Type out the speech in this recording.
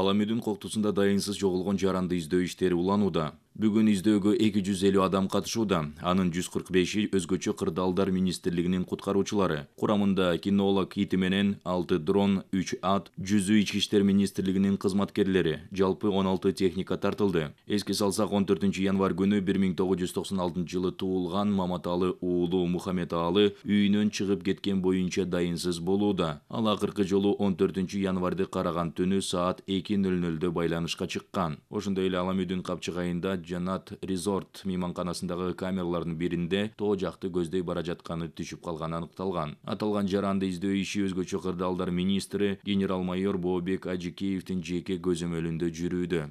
аламүдүн коктусунда дайынсыз жоголгон жаранды издөө иштери уланууда Бүгін үздегі 250 адам қатышуды. Анын 145 і өзгөчі қырдалдар министерлігінің құтқарушылары. Құрамында кинолог итіменен 6 дрон, 3 ат, 100 ічкіштер министерлігінің қызматкерлері. жалпы 16 техника тартылды. Еске салсақ 14 январ күні 1996 жылы туылған Маматалы уулу Мухаммед Аалы үйінен чығып кеткен бойынша дайынсыз болуыда. Ал ақырқы жолу 14 январды қараған түні саат 200 ді байланышқа чыққан Ошондой эле Аламүдүн қапчығайында жанат резорт мейманканасындагы камералардын биринде тоо жакты көздөй бара жатканы түшүп калганы аныкталган аталган жаранды издөө иши өзгөчө кырдаалдар министри генерал майор бообек ажикеевдин жеке көзөмөлүндө жүрүүдө